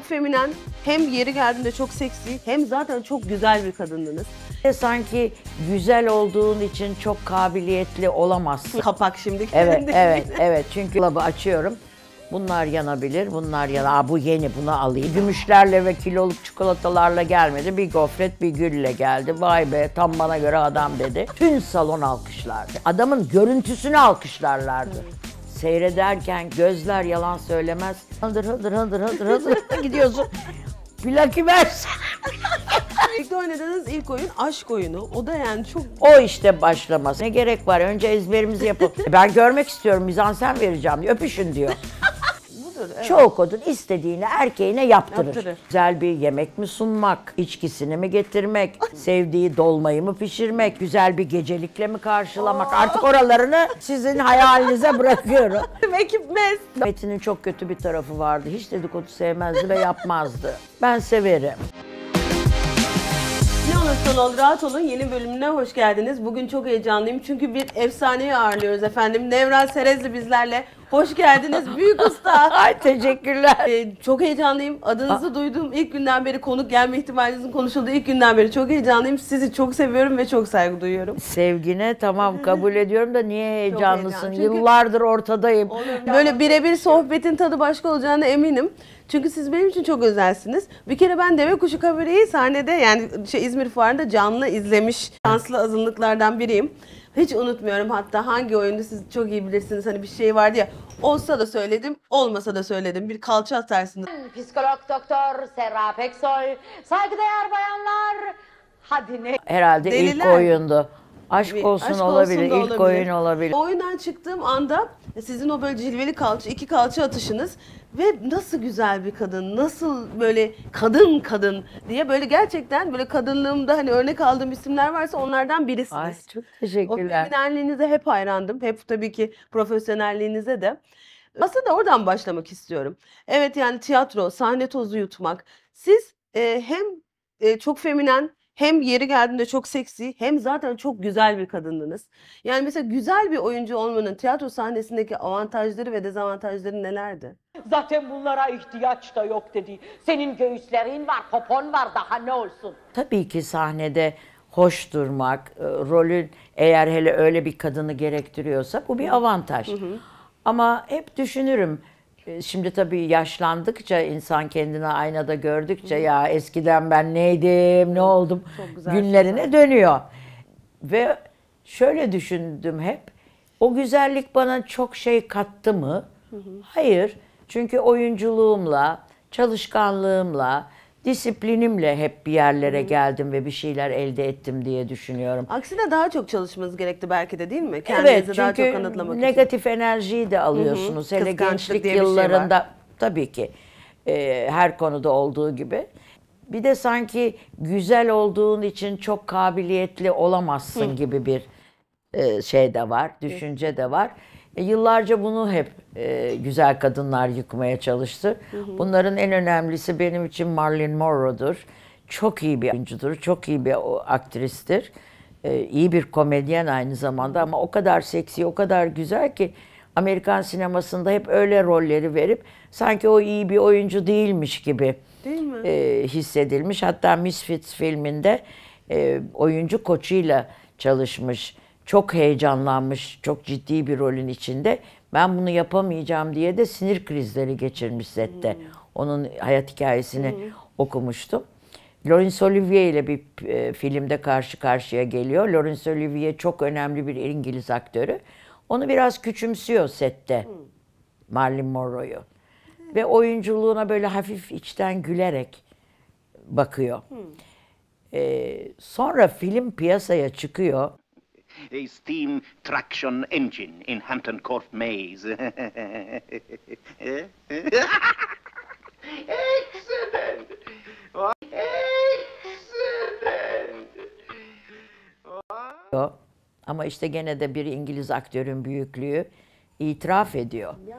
çok feminen, hem yeri geldiğinde çok seksi, hem zaten çok güzel bir kadındınız. Ve sanki güzel olduğun için çok kabiliyetli olamazsın. Kapak şimdi. Evet, evet, evet. Çünkü dolabı açıyorum. Bunlar yanabilir, bunlar yana. Aa, bu yeni, bunu alayım. Gümüşlerle ve kiloluk çikolatalarla gelmedi. Bir gofret, bir gülle geldi. Vay be, tam bana göre adam dedi. Tüm salon alkışlardı. Adamın görüntüsünü alkışlarlardı seyrederken gözler yalan söylemez. Hıldır hıldır hıldır hıldır hıldır gidiyorsun. Plaki versin. Birlikte oynadığınız ilk oyun aşk oyunu. O da yani çok... O işte başlaması. Ne gerek var? Önce ezberimizi yapalım. ben görmek istiyorum, mizansen vereceğim diyor. Öpüşün diyor okudun. Evet. Çok okudun. İstediğini erkeğine yaptırır. yaptırır. Güzel bir yemek mi sunmak, içkisini mi getirmek, ah. sevdiği dolmayı mı pişirmek, güzel bir gecelikle mi karşılamak. Aa. Ah. Artık oralarını sizin hayalinize bırakıyorum. Ekipmez. Metin'in çok kötü bir tarafı vardı. Hiç dedikodu sevmezdi ve yapmazdı. Ben severim. Ne olursa ol, rahat olun. Yeni bölümüne hoş geldiniz. Bugün çok heyecanlıyım çünkü bir efsaneyi ağırlıyoruz efendim. Nevra Serezli bizlerle. Hoş geldiniz büyük usta. Ay teşekkürler. Ee, çok heyecanlıyım. Adınızı Aa. duyduğum ilk günden beri konuk gelme ihtimalinizin konuşulduğu ilk günden beri çok heyecanlıyım. Sizi çok seviyorum ve çok saygı duyuyorum. Sevgine tamam kabul ediyorum da niye heyecanlısın? Çünkü- Yıllardır ortadayım. Böyle birebir sohbetin tadı başka olacağına eminim. Çünkü siz benim için çok özelsiniz. Bir kere ben Deve Kuşu Kabare'yi sahnede yani şey İzmir Fuarı'nda canlı izlemiş şanslı azınlıklardan biriyim. Hiç unutmuyorum hatta hangi oyunda siz çok iyi bilirsiniz hani bir şey vardı ya. Olsa da söyledim, olmasa da söyledim. Bir kalça atarsınız. Ben psikolog doktor Serra Peksoy, saygıdeğer bayanlar. Hadi ne? Herhalde Deliler. ilk oyundu. Aşk olsun, olsun olabilir, olsun ilk olabilir. oyun olabilir. Oyundan çıktığım anda sizin o böyle cilveli kalça, iki kalça atışınız ve nasıl güzel bir kadın, nasıl böyle kadın kadın diye böyle gerçekten böyle kadınlığımda hani örnek aldığım isimler varsa onlardan birisiniz. Ay çok teşekkürler. O feminenliğinize hep hayrandım. Hep tabii ki profesyonelliğinize de. Aslında oradan başlamak istiyorum. Evet yani tiyatro, sahne tozu yutmak. Siz e, hem e, çok feminen hem yeri geldiğinde çok seksi hem zaten çok güzel bir kadındınız. Yani mesela güzel bir oyuncu olmanın tiyatro sahnesindeki avantajları ve dezavantajları nelerdi? Zaten bunlara ihtiyaç da yok dedi. Senin göğüslerin var, popon var daha ne olsun? Tabii ki sahnede hoş durmak, e, rolün eğer hele öyle bir kadını gerektiriyorsa bu bir avantaj. Hı hı. Ama hep düşünürüm e, şimdi tabii yaşlandıkça insan kendini aynada gördükçe ya eskiden ben neydim, ne oldum günlerine şeyler. dönüyor. Ve şöyle düşündüm hep. O güzellik bana çok şey kattı mı? Hayır. Çünkü oyunculuğumla, çalışkanlığımla, disiplinimle hep bir yerlere geldim ve bir şeyler elde ettim diye düşünüyorum. Aksine daha çok çalışmanız gerekti belki de değil mi? Kendinizi evet, daha çok kanıtlamak için. negatif enerjiyi de alıyorsunuz. Hı hı. Hele gençlik şey yıllarında şey tabii ki e, her konuda olduğu gibi. Bir de sanki güzel olduğun için çok kabiliyetli olamazsın hı. gibi bir e, şey de var, düşünce de var. E, yıllarca bunu hep e, güzel kadınlar yıkmaya çalıştı. Hı hı. Bunların en önemlisi benim için Marilyn Monroe'dur. Çok iyi bir oyuncudur, çok iyi bir aktristir. E, iyi bir komedyen aynı zamanda ama o kadar seksi, o kadar güzel ki Amerikan sinemasında hep öyle rolleri verip sanki o iyi bir oyuncu değilmiş gibi Değil mi? E, hissedilmiş. Hatta Misfits filminde e, oyuncu koçuyla çalışmış çok heyecanlanmış, çok ciddi bir rolün içinde. Ben bunu yapamayacağım diye de sinir krizleri geçirmiş sette. Hmm. Onun hayat hikayesini hmm. okumuştum. Laurence Olivier ile bir e, filmde karşı karşıya geliyor. Laurence Olivier çok önemli bir İngiliz aktörü. Onu biraz küçümsüyor sette. Hmm. Marilyn Monroe'yu. Hmm. Ve oyunculuğuna böyle hafif içten gülerek bakıyor. Hmm. Ee, sonra film piyasaya çıkıyor a steam traction engine in Hampton Court Maze. Excellent! Excellent! ama işte gene de bir İngiliz aktörün büyüklüğü itiraf ediyor. Ya.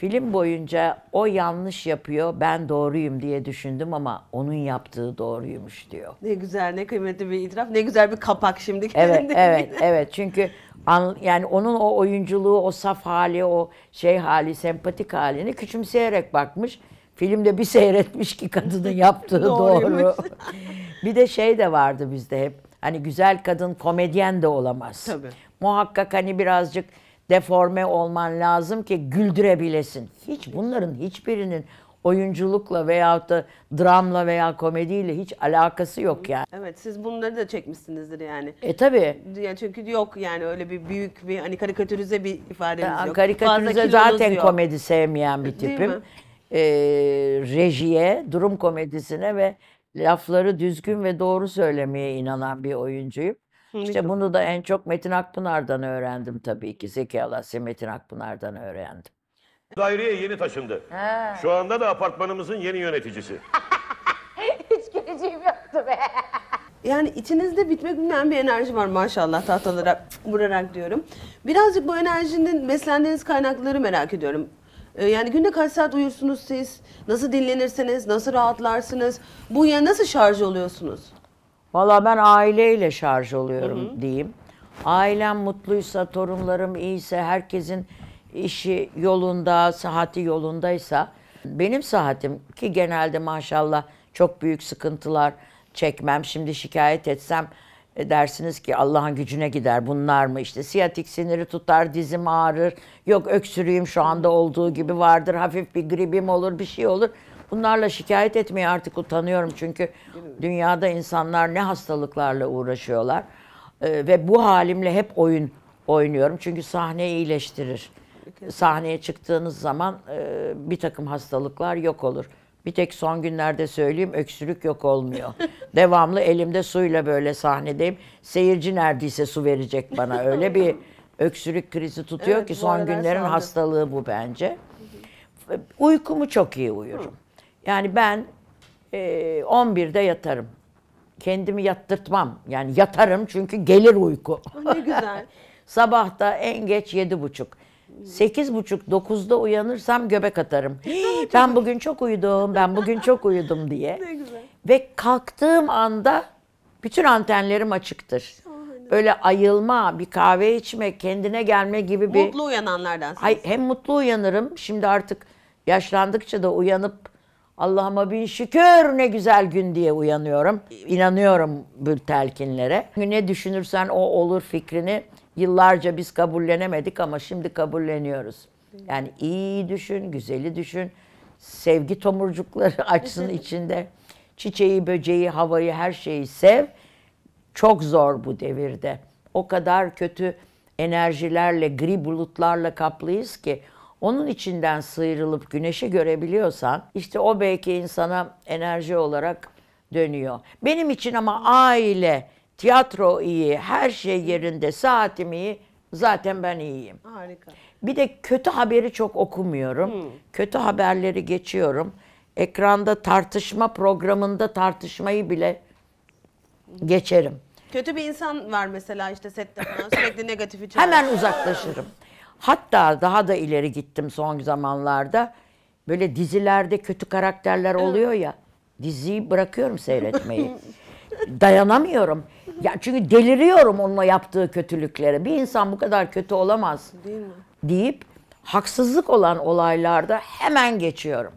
Film boyunca o yanlış yapıyor, ben doğruyum diye düşündüm ama onun yaptığı doğruymuş diyor. Ne güzel, ne kıymetli bir itiraf, ne güzel bir kapak şimdi. Evet, evet, evet. Çünkü yani onun o oyunculuğu, o saf hali, o şey hali, sempatik halini küçümseyerek bakmış. Filmde bir seyretmiş ki kadının yaptığı doğru. bir de şey de vardı bizde hep. Hani güzel kadın komedyen de olamaz. Tabii. Muhakkak hani birazcık deforme olman lazım ki güldürebilesin. Hiç bunların hiçbirinin oyunculukla veyahut da dramla veya komediyle hiç alakası yok yani. Evet siz bunları da çekmişsinizdir yani. E tabi. Yani çünkü yok yani öyle bir büyük bir hani karikatürize bir ifademiz e, yok. Karikatürize zaten yok. komedi sevmeyen bir tipim. E, rejiye, durum komedisine ve lafları düzgün ve doğru söylemeye inanan bir oyuncuyum. İşte bunu da en çok Metin Akpınar'dan öğrendim tabii ki. Zeki Alasya Metin Akpınar'dan öğrendim. Daireye yeni taşındı. He. Şu anda da apartmanımızın yeni yöneticisi. Hiç geleceğim yoktu be. Yani içinizde bitmek bilmeyen bir enerji var maşallah tahtalara vurarak diyorum. Birazcık bu enerjinin beslendiğiniz kaynakları merak ediyorum. Ee, yani günde kaç saat uyursunuz siz? Nasıl dinlenirseniz, Nasıl rahatlarsınız? Bu ya nasıl şarj oluyorsunuz? Valla ben aileyle şarj oluyorum hı hı. diyeyim. Ailem mutluysa, torunlarım iyiyse, herkesin işi yolunda, sıhhati yolundaysa benim sıhhatim ki genelde maşallah çok büyük sıkıntılar çekmem. Şimdi şikayet etsem e, dersiniz ki Allah'ın gücüne gider bunlar mı işte siyatik siniri tutar dizim ağrır yok öksürüğüm şu anda olduğu gibi vardır hafif bir gribim olur bir şey olur Bunlarla şikayet etmeyi artık utanıyorum çünkü dünyada insanlar ne hastalıklarla uğraşıyorlar. Ee, ve bu halimle hep oyun oynuyorum. Çünkü sahne iyileştirir. Sahneye çıktığınız zaman e, bir takım hastalıklar yok olur. Bir tek son günlerde söyleyeyim öksürük yok olmuyor. Devamlı elimde suyla böyle sahnedeyim. Seyirci neredeyse su verecek bana. Öyle bir öksürük krizi tutuyor evet, ki son günlerin sandım. hastalığı bu bence. Uykumu çok iyi uyurum. Yani ben e, 11'de yatarım. Kendimi yattırtmam. Yani yatarım çünkü gelir uyku. Ne güzel. Sabah en geç yedi buçuk. Sekiz buçuk dokuzda uyanırsam göbek atarım. ben bugün çok uyudum, ben bugün çok uyudum diye. Ne güzel. Ve kalktığım anda bütün antenlerim açıktır. Öyle ayılma, bir kahve içme, kendine gelme gibi bir... Mutlu uyananlardan. Hay, hem mutlu uyanırım. Şimdi artık yaşlandıkça da uyanıp Allah'ıma bin şükür ne güzel gün diye uyanıyorum. İnanıyorum telkinlere. Ne düşünürsen o olur fikrini yıllarca biz kabullenemedik ama şimdi kabulleniyoruz. Yani iyi düşün, güzeli düşün. Sevgi tomurcukları açsın içinde. Çiçeği, böceği, havayı, her şeyi sev. Çok zor bu devirde. O kadar kötü enerjilerle, gri bulutlarla kaplıyız ki onun içinden sıyrılıp güneşi görebiliyorsan işte o belki insana enerji olarak dönüyor. Benim için ama aile, tiyatro iyi, her şey yerinde, saatim iyi. Zaten ben iyiyim. Harika. Bir de kötü haberi çok okumuyorum. Hmm. Kötü haberleri geçiyorum. Ekranda tartışma programında tartışmayı bile geçerim. Kötü bir insan var mesela işte sette falan sürekli negatifi çağırır. Hemen uzaklaşırım. Hatta daha da ileri gittim son zamanlarda. Böyle dizilerde kötü karakterler oluyor ya. Diziyi bırakıyorum seyretmeyi. Dayanamıyorum. Ya çünkü deliriyorum onunla yaptığı kötülüklere. Bir insan bu kadar kötü olamaz. Değil mi? deyip haksızlık olan olaylarda hemen geçiyorum.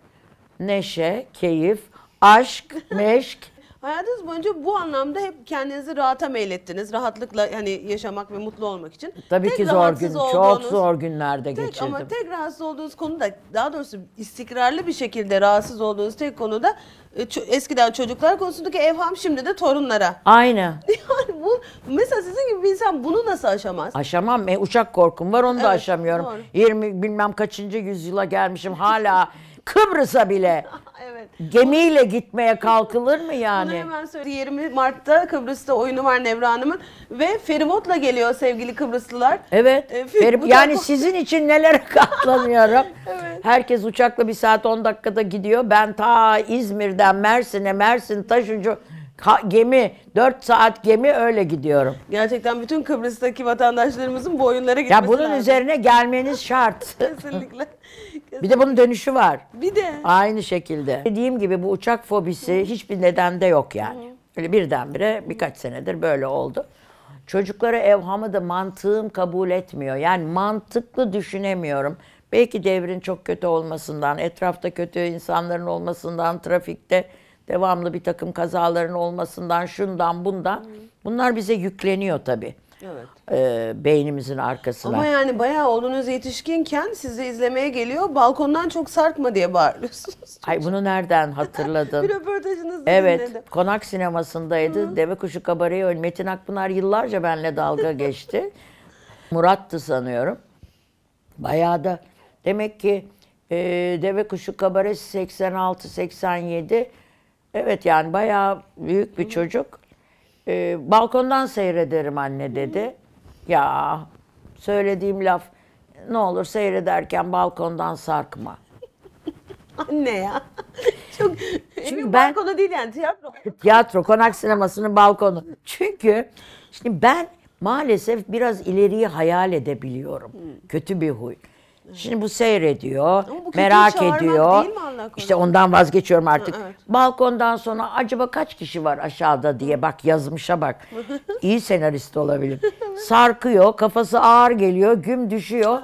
Neşe, keyif, aşk, meşk Hayatınız boyunca bu anlamda hep kendinizi rahata meylettiniz. Rahatlıkla hani yaşamak ve mutlu olmak için. Tabii tek ki zor gün, çok zor günlerde tek, geçirdim. Ama tek rahatsız olduğunuz konu da daha doğrusu istikrarlı bir şekilde rahatsız olduğunuz tek konu da e, eskiden çocuklar konusundaki evham şimdi de torunlara. Aynen. Yani bu mesela sizin gibi bir insan bunu nasıl aşamaz? Aşamam. E, uçak korkum var onu evet, da aşamıyorum. Doğru. 20 bilmem kaçıncı yüzyıla gelmişim hala Kıbrıs'a bile evet. Gemiyle gitmeye kalkılır mı yani? Bunu hemen söyleyeyim. 20 Mart'ta Kıbrıs'ta oyunu var Nevra Hanım'ın. Ve feribotla geliyor sevgili Kıbrıslılar. Evet. E, ferib yani sizin için neler katlanıyorum. evet. Herkes uçakla bir saat 10 dakikada gidiyor. Ben ta İzmir'den Mersin'e, Mersin Taşucu Ka gemi 4 saat gemi öyle gidiyorum. Gerçekten bütün Kıbrıs'taki vatandaşlarımızın bu oyunlara gitmesi Ya bunun lazım. üzerine gelmeniz şart. Kesinlikle. Bir de bunun dönüşü var. Bir de. Aynı şekilde. Dediğim gibi bu uçak fobisi hiçbir nedende yok yani. Öyle birdenbire birkaç senedir böyle oldu. Çocuklara evhamı da mantığım kabul etmiyor. Yani mantıklı düşünemiyorum. Belki devrin çok kötü olmasından, etrafta kötü insanların olmasından, trafikte devamlı bir takım kazaların olmasından, şundan bundan. Bunlar bize yükleniyor tabii. Evet. E, beynimizin arkasına. Ama yani bayağı oğlunuz yetişkinken sizi izlemeye geliyor. Balkondan çok sarkma diye bağırıyorsunuz. Ay bunu nereden hatırladın? Bir röportajınızı Evet. Dinledim. Konak sinemasındaydı. hı Deve Kuşu Kabare'yi oynadı. Metin Akpınar yıllarca benimle dalga geçti. Murat'tı sanıyorum. Bayağı da demek ki e, Deve Kuşu kabaresi 86-87 evet yani bayağı büyük bir Hı. çocuk. E, balkondan seyrederim anne dedi. Ya söylediğim laf ne olur seyrederken balkondan sarkma. Anne ya. Çok Çünkü ben, balkonu değil yani tiyatro. Tiyatro, konak sinemasının balkonu. Çünkü şimdi ben maalesef biraz ileriyi hayal edebiliyorum. Hmm. Kötü bir huy. Şimdi bu seyrediyor, bu merak ediyor. İşte ondan vazgeçiyorum artık. Evet. Balkondan sonra acaba kaç kişi var aşağıda diye bak yazmışa bak. İyi senarist olabilir. Sarkıyor, kafası ağır geliyor, güm düşüyor.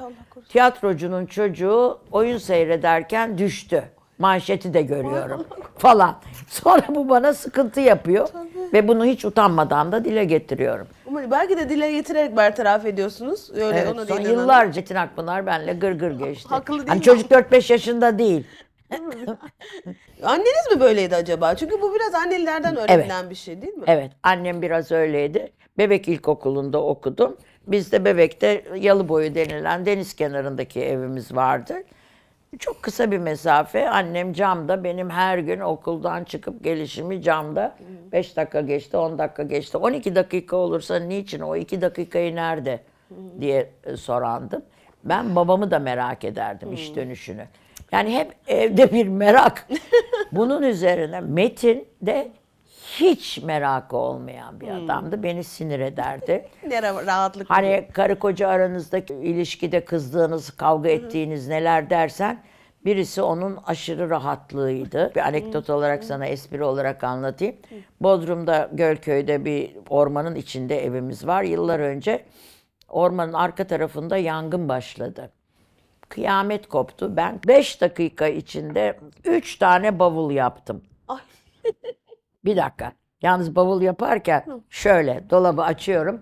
Tiyatrocunun çocuğu oyun seyrederken düştü manşeti de görüyorum falan. Sonra bu bana sıkıntı yapıyor Tabii. ve bunu hiç utanmadan da dile getiriyorum. belki de dile getirerek bertaraf ediyorsunuz. Öyle evet, ona son yıllar Cetin Akpınar benle gır gır geçti. Haklı hani değil hani çocuk 4-5 yaşında değil. Anneniz mi böyleydi acaba? Çünkü bu biraz annelerden öğrenilen evet. bir şey değil mi? Evet. Annem biraz öyleydi. Bebek ilkokulunda okudum. Biz de Bebek'te boyu denilen deniz kenarındaki evimiz vardı. Çok kısa bir mesafe. Annem camda benim her gün okuldan çıkıp gelişimi camda. 5 dakika geçti, 10 dakika geçti. 12 dakika olursa niçin o 2 dakikayı nerede diye e, sorandım. Ben babamı da merak ederdim iş hmm. dönüşünü. Yani hep evde bir merak. Bunun üzerine Metin de hiç merakı olmayan bir hmm. adamdı. Beni sinir ederdi. ne rahatlık. Hani karı koca aranızdaki ilişkide kızdığınız, kavga ettiğiniz neler dersen birisi onun aşırı rahatlığıydı. Bir anekdot olarak sana espri olarak anlatayım. Bodrum'da Gölköy'de bir ormanın içinde evimiz var. Yıllar önce ormanın arka tarafında yangın başladı. Kıyamet koptu. Ben 5 dakika içinde 3 tane bavul yaptım. Ay. Bir dakika. Yalnız bavul yaparken şöyle dolabı açıyorum.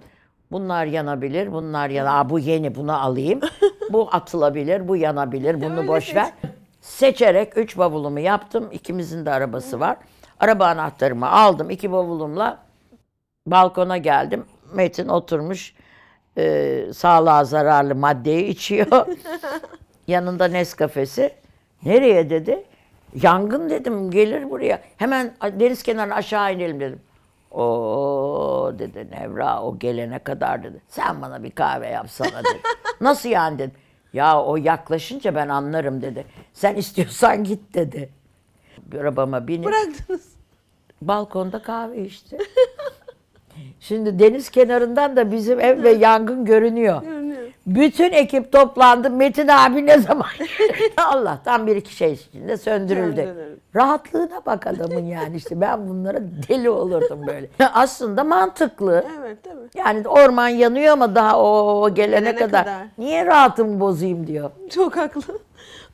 Bunlar yanabilir, bunlar yana. Aa, bu yeni, bunu alayım. bu atılabilir, bu yanabilir, bunu Öyle boş ver. Seçerek üç bavulumu yaptım. İkimizin de arabası var. Araba anahtarımı aldım iki bavulumla. Balkona geldim. Metin oturmuş e, sağlığa zararlı maddeyi içiyor. Yanında Nescafe'si. Nereye dedi? Yangın dedim gelir buraya. Hemen deniz kenarına aşağı inelim dedim. O dedi Nevra o gelene kadar dedi. Sen bana bir kahve yapsana dedi. Nasıl yani dedim. Ya o yaklaşınca ben anlarım dedi. Sen istiyorsan git dedi. Arabama binip. Bıraktınız. Balkonda kahve içti. Şimdi deniz kenarından da bizim ev ve yangın görünüyor. Bütün ekip toplandı. Metin abi ne zaman? Allah'tan bir iki şey içinde söndürüldü. Rahatlığına bak adamın yani işte ben bunlara deli olurdum böyle. Aslında mantıklı. Evet değil mi? Yani orman yanıyor ama daha o gelene, gelene kadar. kadar. Niye rahatımı bozayım diyor. Çok haklı.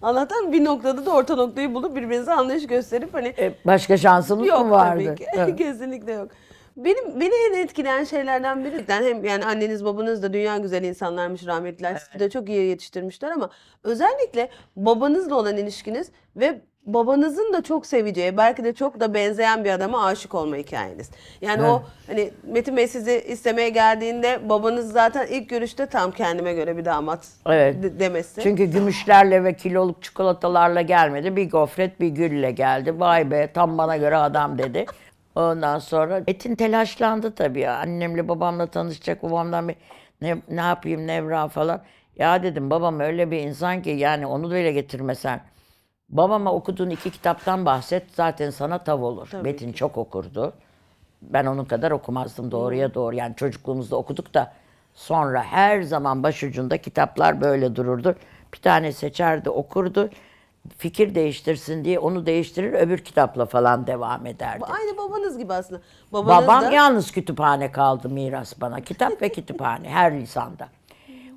Allah'tan bir noktada da orta noktayı bulup birbirinize anlayış gösterip hani... E, başka şansımız yok, mı vardı? Yok tabii ki. Evet. Kesinlikle yok. Benim beni en etkileyen şeylerden biri hem yani anneniz babanız da dünya güzel insanlarmış rahmetliler. Evet. de çok iyi yetiştirmişler ama özellikle babanızla olan ilişkiniz ve babanızın da çok seveceği, belki de çok da benzeyen bir adama aşık olma hikayeniz. Yani evet. o hani Metin Bey sizi istemeye geldiğinde babanız zaten ilk görüşte tam kendime göre bir damat evet. de- demesi. Çünkü gümüşlerle ve kiloluk çikolatalarla gelmedi. Bir gofret bir gülle geldi. Vay be tam bana göre adam dedi. Ondan sonra Metin telaşlandı tabii Annemle babamla tanışacak, babamdan bir ne, ne yapayım Nevra falan. Ya dedim babam öyle bir insan ki yani onu da öyle getirmesen. Babama okuduğun iki kitaptan bahset zaten sana tav olur. Tabii Metin ki. çok okurdu. Ben onun kadar okumazdım doğruya doğru. Yani çocukluğumuzda okuduk da sonra her zaman başucunda kitaplar böyle dururdu. Bir tane seçerdi okurdu fikir değiştirsin diye onu değiştirir öbür kitapla falan devam ederdi. Aynı babanız gibi aslında. Babanız Babam da... yalnız kütüphane kaldı miras bana. Kitap ve kütüphane her lisanda.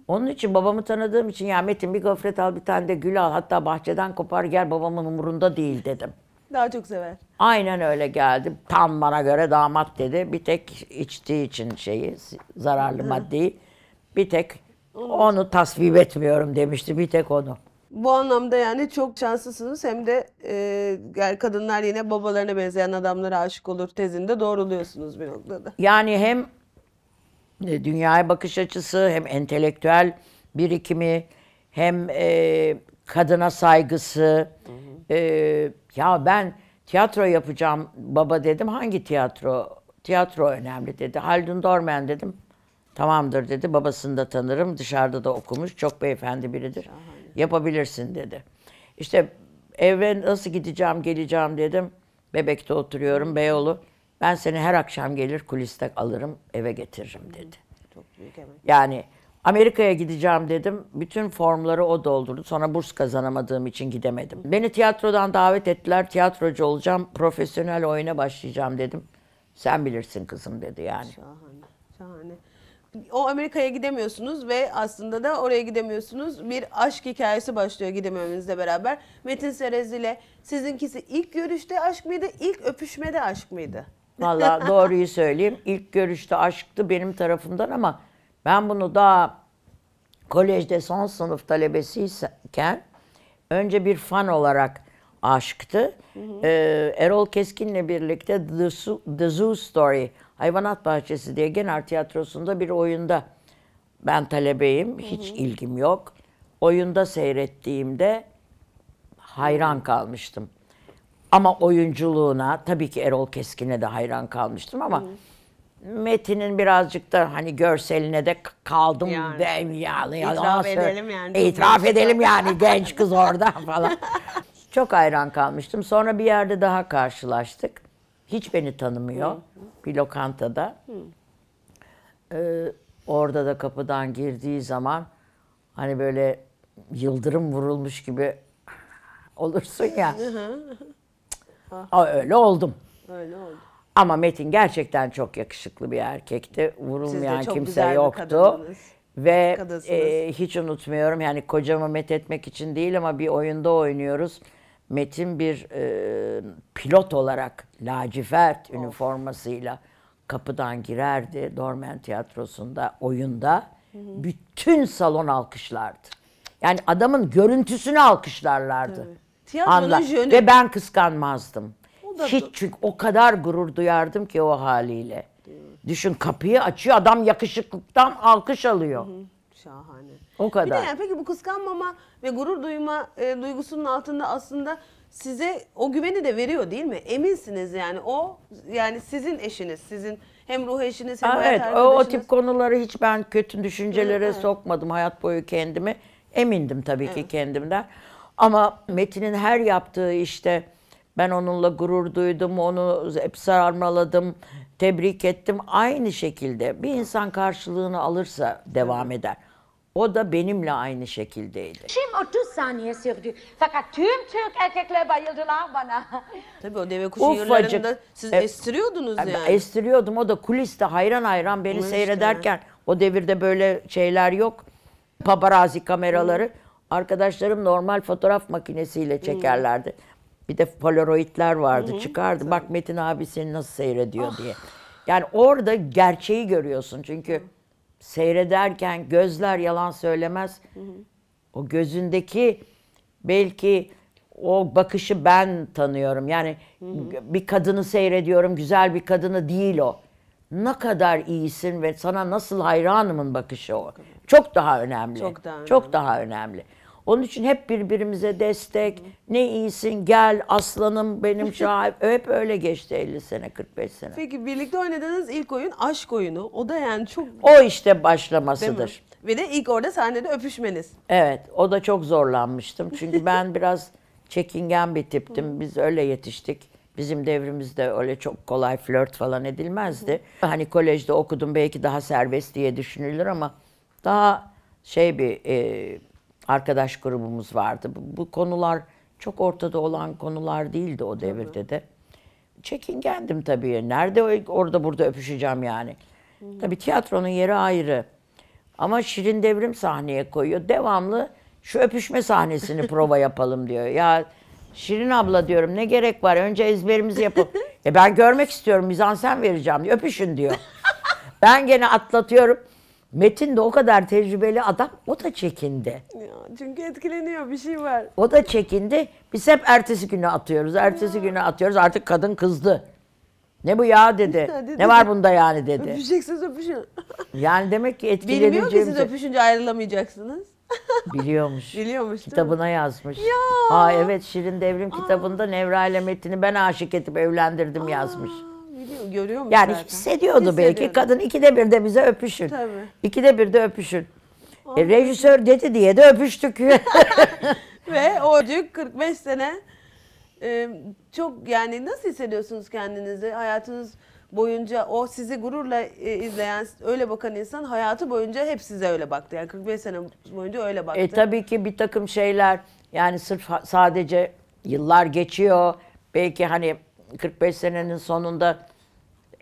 Onun için babamı tanıdığım için ya Metin bir gofret al bir tane de gül al hatta bahçeden kopar gel babamın umurunda değil dedim. Daha çok sever. Aynen öyle geldi. Tam bana göre damat dedi. Bir tek içtiği için şeyi zararlı maddeyi bir tek onu tasvip etmiyorum demişti. Bir tek onu. Bu anlamda yani çok şanslısınız hem de e, kadınlar yine babalarına benzeyen adamlara aşık olur tezinde doğruluyorsunuz bir noktada. Yani hem e, dünyaya bakış açısı hem entelektüel birikimi hem e, kadına saygısı. Hı hı. E, ya ben tiyatro yapacağım baba dedim. Hangi tiyatro? Tiyatro önemli dedi. Haldun Dorman dedim. Tamamdır dedi. Babasını da tanırım. Dışarıda da okumuş. Çok beyefendi biridir. Şahane yapabilirsin dedi. İşte eve nasıl gideceğim, geleceğim dedim. Bebek'te oturuyorum, Beyoğlu. Ben seni her akşam gelir kuliste alırım, eve getiririm dedi. Çok büyük emek. Yani Amerika'ya gideceğim dedim. Bütün formları o doldurdu. Sonra burs kazanamadığım için gidemedim. Beni tiyatrodan davet ettiler. Tiyatrocu olacağım. Profesyonel oyuna başlayacağım dedim. Sen bilirsin kızım dedi yani. Şahane. Şahane o Amerika'ya gidemiyorsunuz ve aslında da oraya gidemiyorsunuz. Bir aşk hikayesi başlıyor gidememenizle beraber. Metin Serez ile sizinkisi ilk görüşte aşk mıydı, ilk öpüşmede aşk mıydı? Valla doğruyu söyleyeyim. İlk görüşte aşktı benim tarafımdan ama ben bunu daha kolejde son sınıf talebesiyken önce bir fan olarak aşktı. Hı hı. Ee, Erol Keskin'le birlikte The, Zoo, The Zoo Story Hayvanat Bahçesi diye Genel Tiyatrosu'nda bir oyunda ben talebeyim, hiç hı hı. ilgim yok. Oyunda seyrettiğimde hayran kalmıştım. Ama oyunculuğuna tabii ki Erol Keskin'e de hayran kalmıştım ama hı Metin'in birazcık da hani görseline de kaldım yani. ve yani itiraf edelim yani. İtiraf edelim yani genç kız orada falan. Çok hayran kalmıştım. Sonra bir yerde daha karşılaştık. Hiç beni tanımıyor. Hı hı bir lokantada. Ee, orada da kapıdan girdiği zaman hani böyle yıldırım vurulmuş gibi olursun ya. Aa, ah. öyle oldum. Öyle oldu. Ama Metin gerçekten çok yakışıklı bir erkekti. Vurulmayan kimse yoktu. Ve e, hiç unutmuyorum yani kocama met etmek için değil ama bir oyunda oynuyoruz. Metin bir e, pilot olarak lacivert of. üniformasıyla kapıdan girerdi Dormen Tiyatrosu'nda oyunda. Hı hı. Bütün salon alkışlardı. Yani adamın görüntüsünü alkışlarlardı. Anla. Jönü... Ve ben kıskanmazdım. Hiç çünkü o kadar gurur duyardım ki o haliyle. Hı. Düşün kapıyı açıyor adam yakışıklıktan alkış alıyor. Hı hı şahane. O kadar. Bir de yani peki bu kıskanmama ve gurur duyma e, duygusunun altında aslında size o güveni de veriyor değil mi? Eminsiniz yani o yani sizin eşiniz, sizin hem ruh eşiniz hem Aa, hayat evet, arkadaşınız. Evet o tip konuları hiç ben kötü düşüncelere evet, sokmadım hayat boyu kendimi. Emindim tabii evet. ki kendimden. Ama Metin'in her yaptığı işte ben onunla gurur duydum, onu hep sarmaladım, tebrik ettim. Aynı şekilde bir insan karşılığını alırsa devam eder. O da benimle aynı şekildeydi. Kim 30 saniye sürdü. Fakat tüm Türk erkekler bayıldılar bana. Tabii o deve kuşu Ufacık, siz e, estiriyordunuz e, yani. Estiriyordum. O da kuliste hayran hayran beni Ama seyrederken. O devirde böyle şeyler yok. Paparazi kameraları. Hı. Arkadaşlarım normal fotoğraf makinesiyle çekerlerdi. Hı. Bir de polaroidler vardı Hı. çıkardı. Bak Metin abi seni nasıl seyrediyor oh. diye. Yani orada gerçeği görüyorsun. Çünkü... Hı seyrederken gözler yalan söylemez. O gözündeki belki o bakışı ben tanıyorum. Yani bir kadını seyrediyorum, güzel bir kadını değil o. Ne kadar iyisin ve sana nasıl hayranımın bakışı o. Çok daha önemli. Çok daha önemli. Çok daha önemli. Onun için hep birbirimize destek. Ne iyisin gel aslanım benim şahip. hep öyle geçti 50 sene 45 sene. Peki birlikte oynadığınız ilk oyun aşk oyunu. O da yani çok... O işte başlamasıdır. Ve de ilk orada sahnede öpüşmeniz. Evet o da çok zorlanmıştım. Çünkü ben biraz çekingen bir tiptim. Biz öyle yetiştik. Bizim devrimizde öyle çok kolay flört falan edilmezdi. Hani kolejde okudum belki daha serbest diye düşünülür ama daha şey bir... E, arkadaş grubumuz vardı. Bu, bu konular çok ortada olan konular değildi o devirde Hı -hı. de. Çekingendim tabii. Nerede orada burada öpüşeceğim yani. Hı -hı. Tabii tiyatronun yeri ayrı. Ama Şirin Devrim sahneye koyuyor. Devamlı şu öpüşme sahnesini prova yapalım diyor. Ya Şirin abla diyorum ne gerek var önce ezberimizi yapıp. e ben görmek istiyorum mizansen vereceğim diyor. Öpüşün diyor. ben gene atlatıyorum. Metin de o kadar tecrübeli adam o da çekindi. Ya, çünkü etkileniyor bir şey var. O da çekindi. Biz hep ertesi günü atıyoruz. Ertesi ya. güne atıyoruz. Artık kadın kızdı. Ne bu ya dedi. dedi ne var bunda yani dedi. Öpüşeceksiniz öpüşün. yani demek ki etkileneceğimiz... Bilmiyor musunuz öpüşünce ayrılamayacaksınız? Biliyormuş. Biliyormuş Kitabına yazmış. Ya. Aa evet Şirin Devrim Aa. kitabında Nevra ile Metin'i ben aşık edip evlendirdim Aa. yazmış hissediyor, görüyor mu Yani zaten? hissediyordu belki. Kadın ikide bir de bize öpüşün. Tabii. İkide bir de öpüşün. E, rejisör dedi diye de öpüştük. Ve o çocuk 45 sene e, çok yani nasıl hissediyorsunuz kendinizi? Hayatınız boyunca o sizi gururla e, izleyen, öyle bakan insan hayatı boyunca hep size öyle baktı. Yani 45 sene boyunca öyle baktı. E, tabii ki bir takım şeyler yani sırf sadece yıllar geçiyor. Belki hani 45 senenin sonunda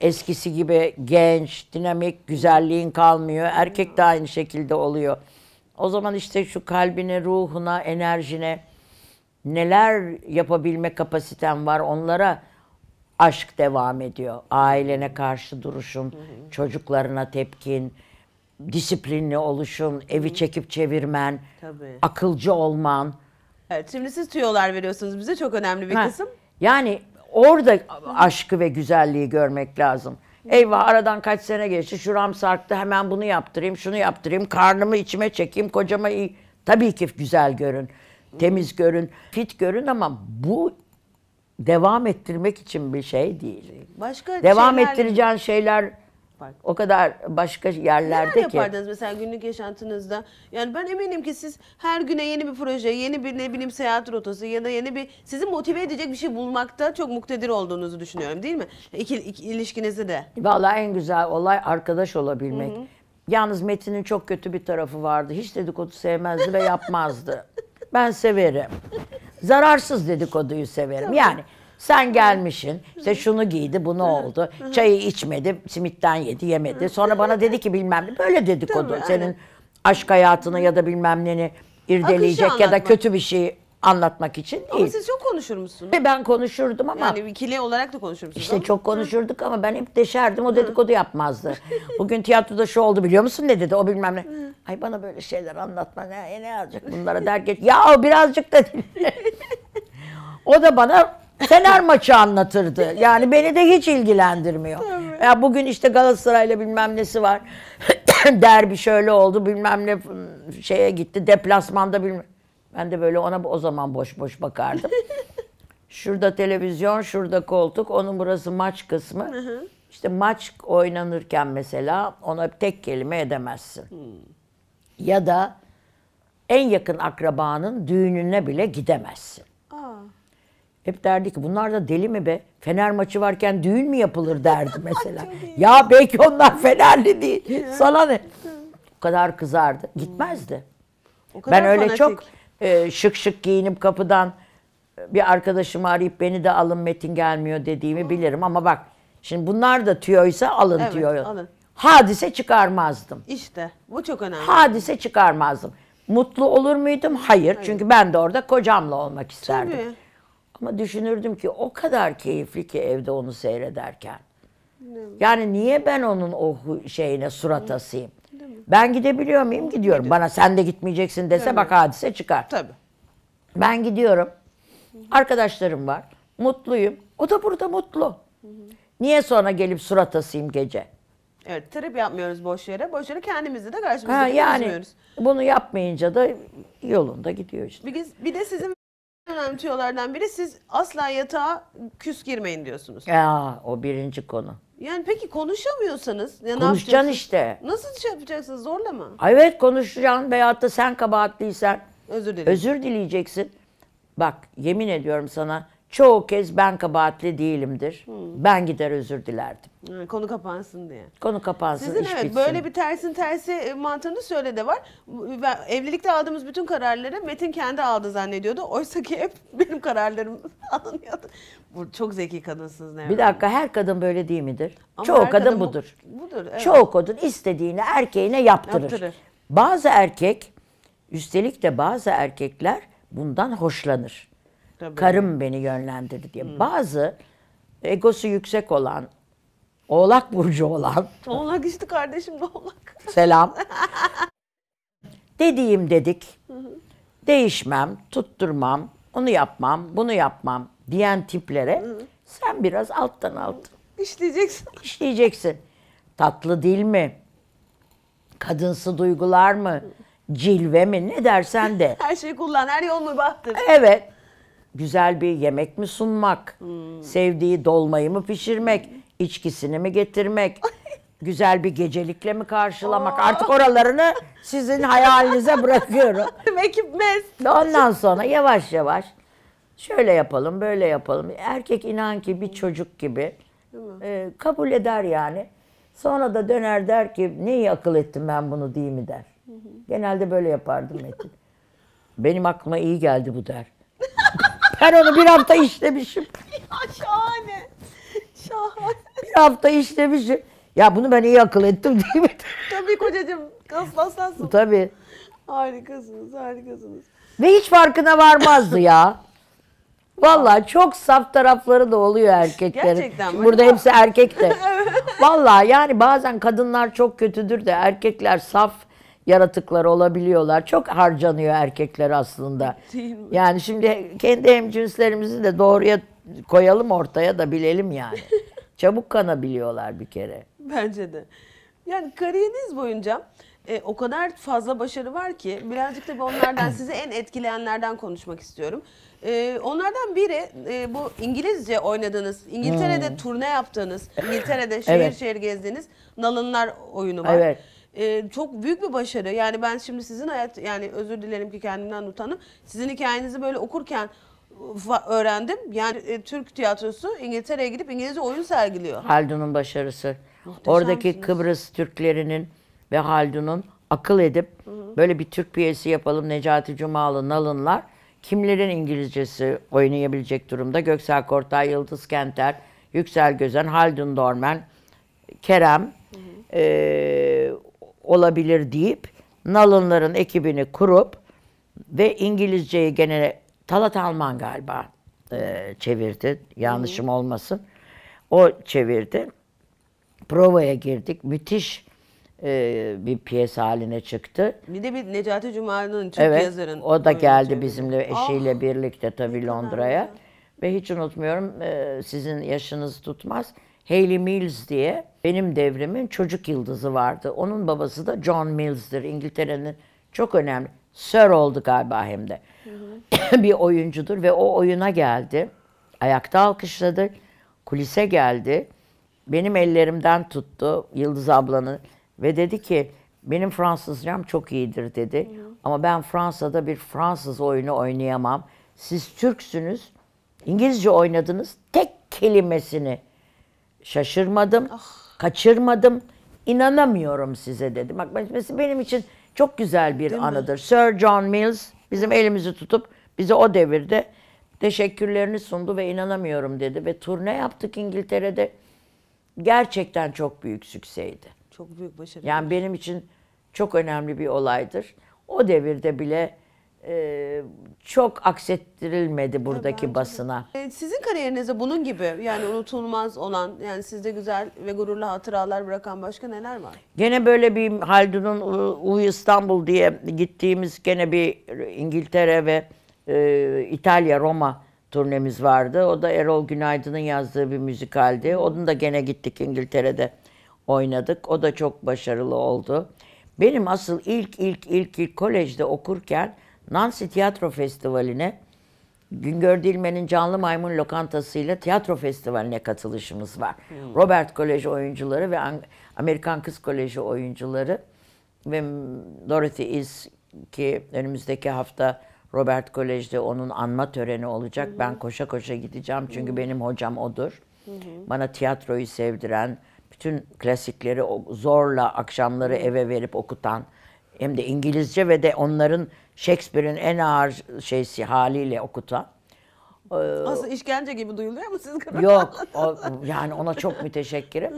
eskisi gibi genç, dinamik, güzelliğin kalmıyor. Erkek de aynı şekilde oluyor. O zaman işte şu kalbine, ruhuna, enerjine neler yapabilme kapasiten var onlara aşk devam ediyor. Ailene karşı duruşun, çocuklarına tepkin, disiplinli oluşun, evi çekip çevirmen, Tabii. akılcı olman. Evet, şimdi siz tüyolar veriyorsunuz bize çok önemli bir Ha, kısım. Yani orada aşkı ve güzelliği görmek lazım. Eyvah aradan kaç sene geçti şuram sarktı hemen bunu yaptırayım şunu yaptırayım karnımı içime çekeyim kocama iyi. Tabii ki güzel görün temiz görün fit görün ama bu devam ettirmek için bir şey değil. Başka devam şeyler... ettireceğin şeyler Park. O kadar başka yerlerde Neler ki. yapardınız mesela günlük yaşantınızda? Yani ben eminim ki siz her güne yeni bir proje, yeni bir ne bileyim seyahat rotası ya da yeni bir sizi motive edecek bir şey bulmakta çok muktedir olduğunuzu düşünüyorum değil mi? İki, iki ilişkinizi de. Vallahi en güzel olay arkadaş olabilmek. Hı hı. Yalnız Metin'in çok kötü bir tarafı vardı. Hiç dedikodu sevmezdi ve yapmazdı. Ben severim. Zararsız dedikoduyu severim. Yani sen gelmişsin. İşte şunu giydi, bunu oldu. Çayı içmedi, simitten yedi, yemedi. Sonra bana dedi ki bilmem ne. Böyle dedikodu. Senin aşk hayatını ya da bilmem neni irdeleyecek ya da kötü bir şey anlatmak için Ama değil. siz çok konuşur musunuz? Ben konuşurdum ama Yani ikili olarak da konuşur musunuz? İşte çok konuşurduk ama ben hep deşerdim. O dedikodu yapmazdı. Bugün tiyatroda şu oldu biliyor musun ne dedi? O bilmem ne. Ay bana böyle şeyler anlatma. Ne, ne alacak bunlara der ki. Ya o birazcık da o da bana Fener maçı anlatırdı. Yani beni de hiç ilgilendirmiyor. Evet. Ya bugün işte Galatasaray'la bilmem nesi var. Derbi şöyle oldu bilmem ne şeye gitti deplasmanda bilmem. Ben de böyle ona o zaman boş boş bakardım. şurada televizyon, şurada koltuk. Onun burası maç kısmı. İşte maç oynanırken mesela ona tek kelime edemezsin. Hmm. Ya da en yakın akrabanın düğününe bile gidemezsin. Aa. Hep derdi ki bunlar da deli mi be? Fener maçı varken düğün mü yapılır derdi mesela. ya belki onlar Fenerli değil. Sana ne? O kadar kızardı. Gitmezdi. O kadar ben öyle fanatik. çok e, şık şık giyinip kapıdan e, bir arkadaşımı arayıp beni de alın Metin gelmiyor dediğimi bilirim ama bak şimdi bunlar da tüyoysa alın evet, tüyo. Alın. Hadise çıkarmazdım. İşte bu çok önemli. Hadise çıkarmazdım. Mutlu olur muydum? Hayır. Hayır. Çünkü ben de orada kocamla olmak isterdim. Tabii. Ama düşünürdüm ki o kadar keyifli ki evde onu seyrederken. Yani niye ben onun o şeyine suratasıyım? Ben gidebiliyor muyum? Gidiyorum. Bana sen de gitmeyeceksin dese bak hadise çıkar. Tabii. Ben gidiyorum. Arkadaşlarım var. Mutluyum. O da burada mutlu. Niye sonra gelip suratasıyım gece? Evet, trip yapmıyoruz boş yere. Boş yere kendimizi de karşımıza Ha, yani yani. bunu yapmayınca da yolunda gidiyor işte. Bir, bir de sizin önemli tüyolardan biri siz asla yatağa küs girmeyin diyorsunuz. Ya o birinci konu. Yani peki konuşamıyorsanız ya ne Konuşacaksın yapacaksınız? işte. Nasıl şey yapacaksınız zorla mı? Evet konuşacaksın veyahut da sen kabahatliysen Özür dilerim. özür dileyeceksin. Bak yemin ediyorum sana Çoğu kez ben kabahatli değilimdir. Hmm. Ben gider özür dilerdim. konu kapansın diye. Konu kapansın, Sizin iş evet bitsin. böyle bir tersin tersi e, mantığını söyle de var. Evlilikte aldığımız bütün kararları Metin kendi aldı zannediyordu. Oysa ki hep benim kararlarım alınıyordu. Bu çok zeki kadınsınız ne? Bir dakika her kadın böyle değil midir? Ama Çoğu kadın, kadın budur. Budur. Evet. Çoğu kadın istediğini erkeğine yaptırır. yaptırır. Bazı erkek üstelik de bazı erkekler bundan hoşlanır. Tabii. Karım beni yönlendirdi diye. Hı. Bazı egosu yüksek olan, oğlak burcu olan. Oğlak işte kardeşim de oğlak. Selam. Dediğim dedik. Değişmem, tutturmam, onu yapmam, bunu yapmam diyen tiplere sen biraz alttan altın. İşleyeceksin. İşleyeceksin. Tatlı değil mi? Kadınsı duygular mı? Cilve mi? Ne dersen de. Her şeyi kullan, her yolunu baktır. Evet güzel bir yemek mi sunmak, hmm. sevdiği dolmayı mı pişirmek, içkisini mi getirmek, güzel bir gecelikle mi karşılamak? Aa. Artık oralarını sizin hayalinize bırakıyorum. Ekip mes. Ondan sonra yavaş yavaş şöyle yapalım, böyle yapalım. Erkek inan ki bir çocuk gibi e, kabul eder yani. Sonra da döner der ki neyi akıl ettim ben bunu değil mi der. Genelde böyle yapardım Metin. Benim aklıma iyi geldi bu der. Ben onu bir hafta işlemişim. Ya şahane. Şahane. Bir hafta işlemişim. Ya bunu ben iyi akıl ettim değil mi? Tabii kocacığım. Kaslaslansın. Tabii. Harikasınız, harikasınız. Ve hiç farkına varmazdı ya. Valla çok saf tarafları da oluyor erkeklerin. Gerçekten mi? Burada hepsi erkek de. Valla yani bazen kadınlar çok kötüdür de erkekler saf yaratıklar olabiliyorlar. Çok harcanıyor erkekler aslında. Yani şimdi kendi hemcinslerimizi de doğruya koyalım ortaya da bilelim yani. Çabuk kanabiliyorlar bir kere. Bence de. Yani kariyeriniz boyunca e, o kadar fazla başarı var ki birazcık da onlardan sizi en etkileyenlerden konuşmak istiyorum. E, onlardan biri e, bu İngilizce oynadığınız, İngiltere'de hmm. turne yaptığınız, İngiltere'de şehir evet. şehir gezdiğiniz Nalınlar oyunu var. Evet e, çok büyük bir başarı. Yani ben şimdi sizin hayat yani özür dilerim ki kendimden utanım. Sizin hikayenizi böyle okurken öğrendim. Yani e, Türk tiyatrosu İngiltere'ye gidip İngilizce oyun sergiliyor. Haldun'un başarısı. Oradaki Kıbrıs Türklerinin ve Haldun'un akıl edip hı hı. böyle bir Türk piyesi yapalım Necati Cumalı, Nalınlar kimlerin İngilizcesi oynayabilecek durumda? Göksel Kortay, Yıldız Kenter, Yüksel Gözen, Haldun Dormen, Kerem, hı hı. E, olabilir deyip nalınların ekibini kurup ve İngilizceyi gene Talat Alman galiba e, çevirdi. Yanlışım Hı. olmasın. O çevirdi. Provaya girdik. Müthiş e, bir piyes haline çıktı. Bir de bir Necati Cuma'nın Türk evet, yazarın. O da geldi çevirdi. bizimle eşiyle ah, birlikte tabii Londra'ya. Ve hiç unutmuyorum e, sizin yaşınız tutmaz. Hayley Mills diye benim devrimin çocuk yıldızı vardı. Onun babası da John Mills'dir. İngiltere'nin çok önemli. Sir oldu galiba hem de. bir oyuncudur ve o oyuna geldi. Ayakta alkışladı. Kulise geldi. Benim ellerimden tuttu Yıldız ablanı ve dedi ki benim Fransızcam çok iyidir dedi. Hı. Ama ben Fransa'da bir Fransız oyunu oynayamam. Siz Türksünüz. İngilizce oynadınız. Tek kelimesini şaşırmadım, ah. kaçırmadım. İnanamıyorum size dedim. Bak mesela benim için çok güzel bir Değil anıdır. Mi? Sir John Mills bizim elimizi tutup bize o devirde teşekkürlerini sundu ve inanamıyorum dedi ve turne yaptık İngiltere'de. Gerçekten çok büyük sükseydi. Çok büyük başarı. Yani benim için çok önemli bir olaydır. O devirde bile e, çok aksettirilmedi buradaki Bence basına. E, sizin kariyerinizde bunun gibi yani unutulmaz olan yani sizde güzel ve gururlu hatıralar bırakan başka neler var? Gene böyle bir Haldun'un U İstanbul diye gittiğimiz gene bir İngiltere ve e, İtalya Roma turnemiz vardı. O da Erol Günaydın'ın yazdığı bir müzikaldi. Onun da gene gittik İngiltere'de oynadık. O da çok başarılı oldu. Benim asıl ilk ilk ilk ilk kolejde okurken Nancy Tiyatro Festivali'ne Güngör Dilmen'in Canlı Maymun Lokantası ile tiyatro festivaline katılışımız var. Hmm. Robert Koleji oyuncuları ve Amerikan Kız Koleji oyuncuları ve Dorothy Is ki önümüzdeki hafta Robert Kolej'de onun anma töreni olacak. Hı hı. Ben koşa koşa gideceğim çünkü hı. benim hocam odur. Hı hı. Bana tiyatroyu sevdiren, bütün klasikleri zorla akşamları eve verip okutan hem de İngilizce ve de onların Shakespeare'in en ağır şeysi haliyle okutan. Ee, işkence gibi duyuluyor mu siz Yok, o, yani ona çok müteşekkirim.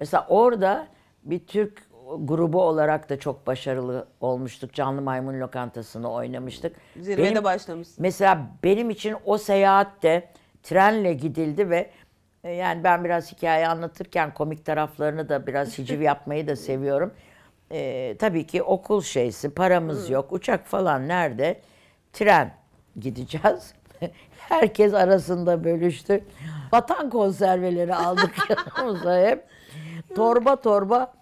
Mesela orada bir Türk grubu olarak da çok başarılı olmuştuk. Canlı Maymun Lokantası'nı oynamıştık. Zirvede benim, başlamış. Mesela benim için o seyahatte trenle gidildi ve e, yani ben biraz hikaye anlatırken komik taraflarını da biraz hiciv yapmayı da seviyorum e, tabii ki okul şeysi, paramız Hı. yok, uçak falan nerede? Tren gideceğiz. Herkes arasında bölüştü. Vatan konserveleri aldık yanımıza hep. Torba torba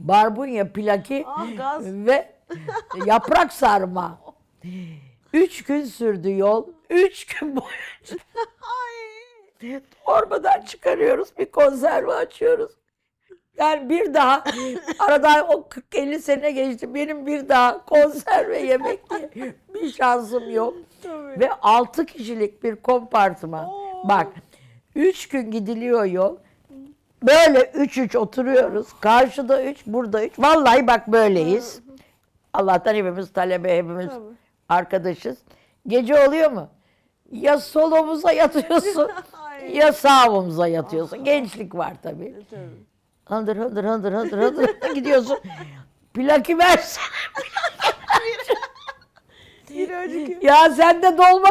barbunya plaki Aa, ve yaprak sarma. Üç gün sürdü yol. Üç gün boyunca. Torbadan çıkarıyoruz, bir konserve açıyoruz. Yani bir daha arada o 40-50 sene geçti. Benim bir daha konser ve yemek diye bir şansım yok. Tabii. Ve 6 kişilik bir kompartıman. Oo. Bak 3 gün gidiliyor yol. Böyle 3-3 oturuyoruz. Karşıda 3, burada 3. Vallahi bak böyleyiz. Allah'tan hepimiz talebe, hepimiz Tabii. arkadaşız. Gece oluyor mu? Ya sol omuza yatıyorsun ya sağ omuza yatıyorsun. Ah. Gençlik var tabii. E, tabii. Handır handır handır handır handır gidiyorsun. Plaki versene. ya sen de dolma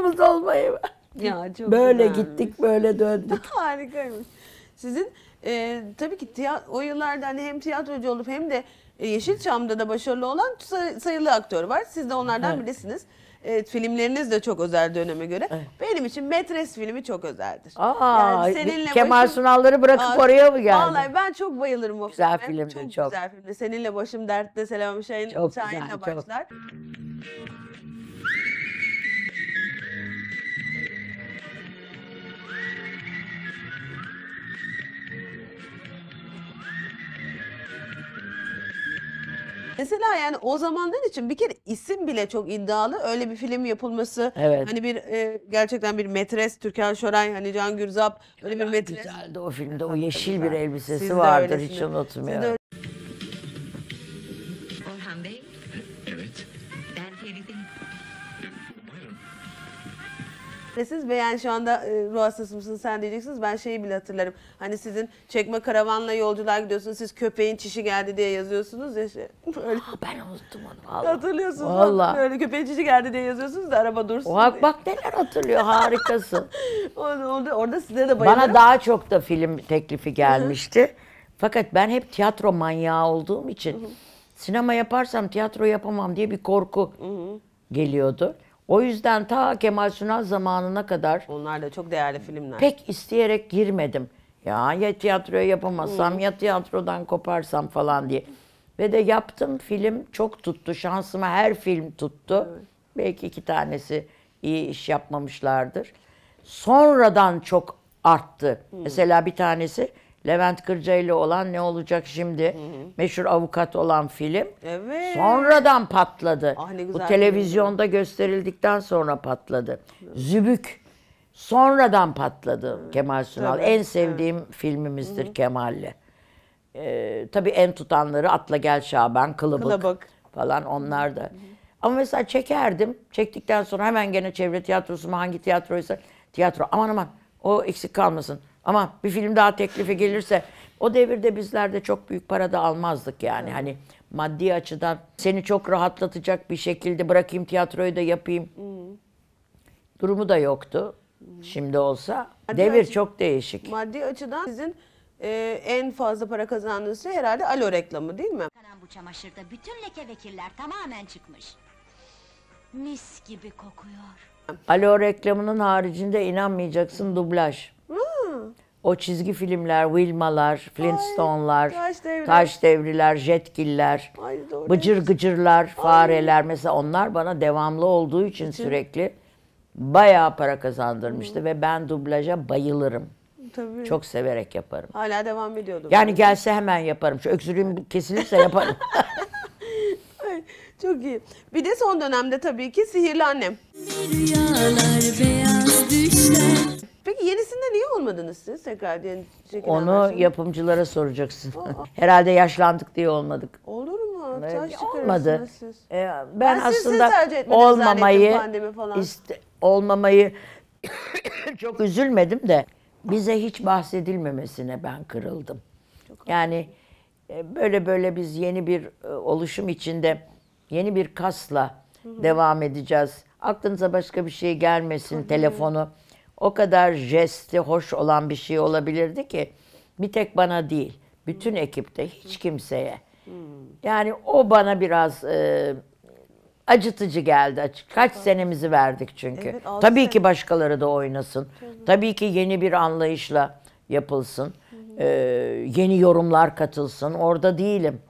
mı dolmayı. Ya çok Böyle güzelmiş. gittik böyle döndük. Harikaymış. Sizin e, tabii ki tiyat, o yıllarda hani hem tiyatrocu olup hem de e, Yeşilçam'da da başarılı olan sayılı aktör var. Siz de onlardan evet. birisiniz e, filmleriniz de çok özel döneme göre. Evet. Benim için Metres filmi çok özeldir. Aa, yani seninle Kemal başım, Sunal'ları bırakıp aa, oraya mı geldin? Vallahi ben çok bayılırım o filme. Güzel filmdi çok. Çok güzel filmdi. Seninle Başım Dert'te Selam Şahin'le başlar. Çok. Mesela yani o zamanlar için bir kere isim bile çok iddialı. Öyle bir film yapılması. Evet. Hani bir e, gerçekten bir metres Türkan Şoray hani Can Gürzap öyle bir metres. Güzeldi o filmde o yeşil bir elbisesi Siz vardır hiç unutmuyorum. kitlesiz ve yani şu anda e, ruh hastası mısın sen diyeceksiniz. Ben şeyi bile hatırlarım. Hani sizin çekme karavanla yolcular gidiyorsunuz. Siz köpeğin çişi geldi diye yazıyorsunuz ya. Şey, öyle. Aa, ben unuttum onu. Allah. Hatırlıyorsunuz. Vallahi. Öyle köpeğin çişi geldi diye yazıyorsunuz da araba dursun. Oha, diye. bak neler hatırlıyor harikasın. orada, orada, orada size de bayılırım. Bana daha çok da film teklifi gelmişti. Fakat ben hep tiyatro manyağı olduğum için sinema yaparsam tiyatro yapamam diye bir korku geliyordu. O yüzden ta Kemal Sunal zamanına kadar Onlar da çok değerli filmler. pek isteyerek girmedim. Ya ya tiyatroya yapamazsam ya tiyatrodan koparsam falan diye. Ve de yaptım film çok tuttu. Şansıma her film tuttu. Belki iki tanesi iyi iş yapmamışlardır. Sonradan çok arttı. Mesela bir tanesi Levent Kırca ile olan ne olacak şimdi? Hı hı. Meşhur avukat olan film. Evet. Sonradan patladı. Ah, ne güzel Bu televizyonda film. gösterildikten sonra patladı. Evet. Zübük sonradan patladı evet. Kemal Sunal. Evet. En sevdiğim evet. filmimizdir hı hı. Kemal'le. Ee, tabii en tutanları Atla Gel Şaban, Kılıbık, Kılıbık. falan onlar da. Hı hı. Ama mesela çekerdim. Çektikten sonra hemen gene çevre tiyatrosu mu hangi tiyatroysa tiyatro aman aman o eksik kalmasın ama bir film daha teklifi gelirse o devirde bizler de çok büyük para da almazdık yani. Hani maddi açıdan seni çok rahatlatacak bir şekilde bırakayım tiyatroyu da yapayım. Hmm. Durumu da yoktu. Hmm. Şimdi olsa maddi devir açı, çok değişik. Maddi açıdan sizin e, en fazla para kazandığınız şey herhalde alo reklamı değil mi? Kanan bu çamaşırda bütün leke ve kirler tamamen çıkmış. Mis gibi kokuyor. Alo reklamının haricinde inanmayacaksın dublaj. O çizgi filmler, Wilma'lar, Flintstone'lar, taş, devri. taş devriler, jetgiller, Ay, doğru bıcır diyorsun. gıcırlar, fareler mesela onlar bana devamlı olduğu için sürekli bayağı para kazandırmıştı Hı. ve ben dublaja bayılırım. Tabii. Çok severek yaparım. Hala devam ediyordum. Yani gelse hemen yaparım. Şu öksürüğüm kesilirse yaparım. Ay Çok iyi. Bir de son dönemde tabii ki Sihirli Annem. Rüyalar, beyaz düşler. Peki yenisinde niye olmadınız siz tekrar diye Onu anlarsın. yapımcılara soracaksın. Herhalde yaşlandık diye olmadık. Olur mu? Ee, Taş olmadı. Siz. Ee, ben, ben aslında siz olmamayı Iste, olmamayı çok üzülmedim de bize hiç bahsedilmemesine ben kırıldım. Çok yani e, böyle böyle biz yeni bir e, oluşum içinde yeni bir kasla Hı-hı. devam edeceğiz. Aklınıza başka bir şey gelmesin Hı-hı. telefonu o kadar jesti hoş olan bir şey olabilirdi ki bir tek bana değil, bütün ekipte hiç kimseye. Yani o bana biraz e, acıtıcı geldi Kaç senemizi verdik çünkü. Evet, Tabii ki başkaları da oynasın. Tabii ki yeni bir anlayışla yapılsın. Ee, yeni yorumlar katılsın. Orada değilim.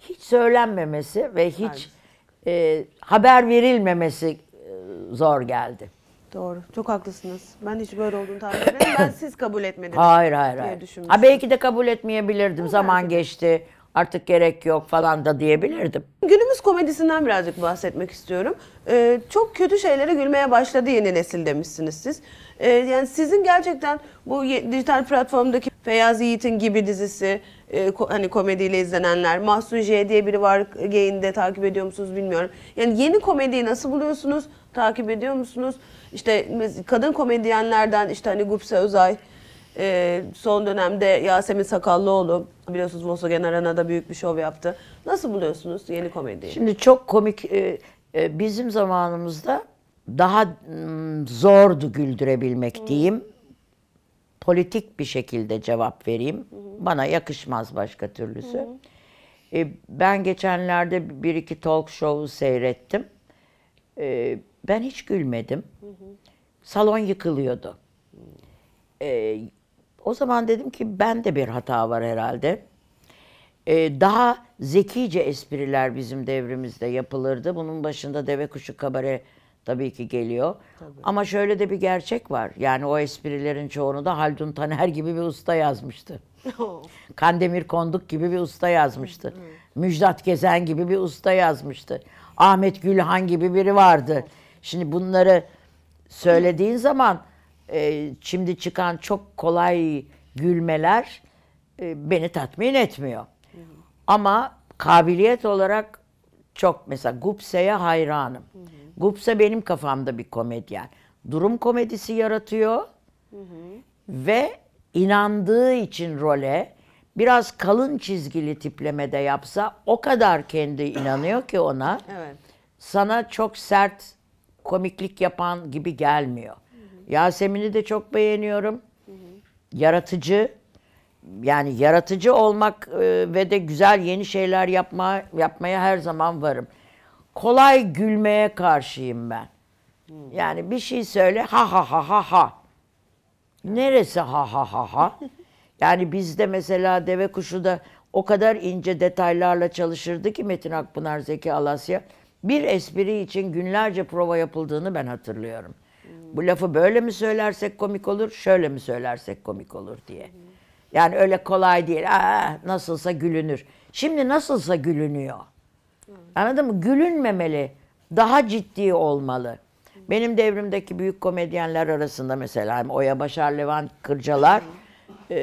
Hiç söylenmemesi ve hiç e, haber verilmemesi e, zor geldi. Doğru. Çok haklısınız. Ben hiç böyle olduğunu tahmin etmedim. Ben siz kabul etmediniz. Hayır hayır diye hayır. düşünmüştüm. Ha, belki de kabul etmeyebilirdim. Zaman geçti. Artık gerek yok falan da diyebilirdim. Günümüz komedisinden birazcık bahsetmek istiyorum. Ee, çok kötü şeylere gülmeye başladı yeni nesil demişsiniz siz. Ee, yani sizin gerçekten bu dijital platformdaki Feyyaz Yiğit'in gibi dizisi, e, ko- hani komediyle izlenenler, Mahsun J diye biri var geyinde takip ediyor musunuz bilmiyorum. Yani yeni komediyi nasıl buluyorsunuz, takip ediyor musunuz? işte kadın komedyenlerden işte hani Gupse Özay, e, son dönemde Yasemin Sakallıoğlu biliyorsunuz Volkswagen Arena'da büyük bir şov yaptı. Nasıl buluyorsunuz yeni komediyi? Şimdi çok komik e, e, bizim zamanımızda daha m, zordu güldürebilmek hmm. diyeyim. Politik bir şekilde cevap vereyim. Hmm. Bana yakışmaz başka türlüsü. Hmm. E, ben geçenlerde bir iki talk show'u seyrettim. E, ben hiç gülmedim. Salon yıkılıyordu. Ee, o zaman dedim ki ben de bir hata var herhalde. Ee, daha zekice espriler bizim devrimizde yapılırdı. Bunun başında deve kuşu kabare tabii ki geliyor. Tabii. Ama şöyle de bir gerçek var. Yani o esprilerin çoğunu da Haldun Taner gibi bir usta yazmıştı. Kandemir Konduk gibi bir usta yazmıştı. Müjdat Gezen gibi bir usta yazmıştı. Ahmet Gülhan gibi biri vardı. Şimdi bunları söylediğin zaman e, şimdi çıkan çok kolay gülmeler e, beni tatmin etmiyor. Ama kabiliyet olarak çok mesela Gupse'ye hayranım. Gupse benim kafamda bir komedyen. Durum komedisi yaratıyor ve inandığı için role biraz kalın çizgili tiplemede yapsa o kadar kendi inanıyor ki ona. Evet. Sana çok sert komiklik yapan gibi gelmiyor. Yasemin'i de çok beğeniyorum. Hı hı. Yaratıcı. Yani yaratıcı olmak e, ve de güzel yeni şeyler yapma yapmaya her zaman varım. Kolay gülmeye karşıyım ben. Hı. Yani bir şey söyle ha ha ha ha ha. Neresi ha ha ha ha? yani bizde mesela deve kuşu da o kadar ince detaylarla çalışırdı ki Metin Akpınar, Zeki Alasya bir espri için günlerce prova yapıldığını ben hatırlıyorum. Bu lafı böyle mi söylersek komik olur, şöyle mi söylersek komik olur diye. Yani öyle kolay değil. Aa, nasılsa gülünür. Şimdi nasılsa gülünüyor. Anladın mı? Gülünmemeli. Daha ciddi olmalı. Benim devrimdeki büyük komedyenler arasında mesela Oya Başar, Levent Kırcalar, e,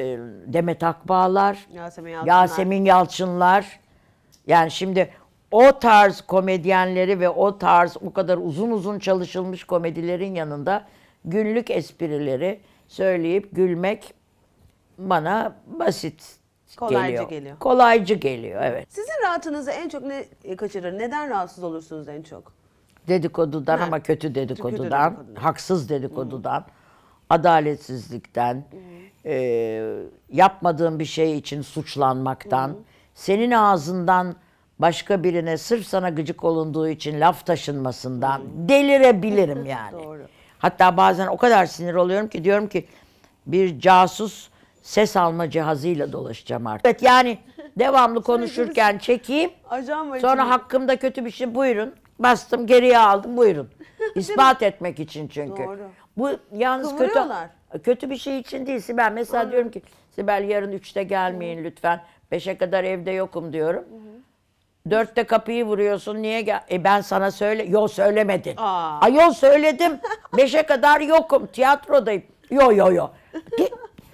Demet Akbağlar, Yasemin Yalçınlar. Yasemin Yalçınlar. Yani şimdi o tarz komedyenleri ve o tarz o kadar uzun uzun çalışılmış komedilerin yanında günlük esprileri söyleyip gülmek bana basit Kolaycı geliyor. geliyor. Kolaycı geliyor evet. Sizin rahatınızı en çok ne kaçırır? Neden rahatsız olursunuz en çok? Dedikodudan ha. ama kötü dedikodudan, dedikodudan. haksız dedikodudan, hmm. adaletsizlikten, hmm. E, yapmadığın bir şey için suçlanmaktan, hmm. senin ağzından başka birine sırf sana gıcık olunduğu için laf taşınmasından delirebilirim yani. Doğru. Hatta bazen o kadar sinir oluyorum ki diyorum ki bir casus ses alma cihazıyla dolaşacağım artık. Evet yani devamlı konuşurken çekeyim. Ajan var Sonra içinde. hakkımda kötü bir şey buyurun. Bastım geriye aldım buyurun. İspat etmek için çünkü. Doğru. Bu yalnız kötü kötü bir şey için değil Sibel. Mesela diyorum ki Sibel yarın üçte gelmeyin lütfen. beşe kadar evde yokum diyorum. Dörtte kapıyı vuruyorsun. Niye gel? E ben sana söyle. Yo söylemedin. Aa. Ayol söyledim. Beşe kadar yokum. Tiyatrodayım. Yo yo yo.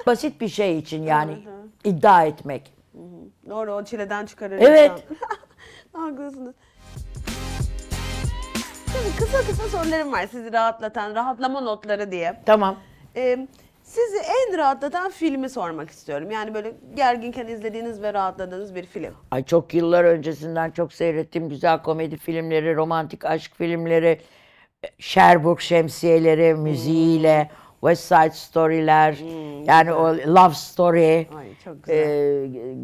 Basit bir şey için yani iddia etmek. Doğru o çileden çıkarır Evet. insan. Haklısınız. Şimdi kısa kısa sorularım var sizi rahatlatan, rahatlama notları diye. Tamam. Ee, sizi en rahatlatan filmi sormak istiyorum. Yani böyle gerginken izlediğiniz ve rahatladığınız bir film. Ay çok yıllar öncesinden çok seyrettiğim güzel komedi filmleri, romantik aşk filmleri, Sherbrooke şemsiyeleri, müziğiyle, hmm. West Side Story'ler, hmm, yani güzel. o Love Story. Ay çok güzel. E,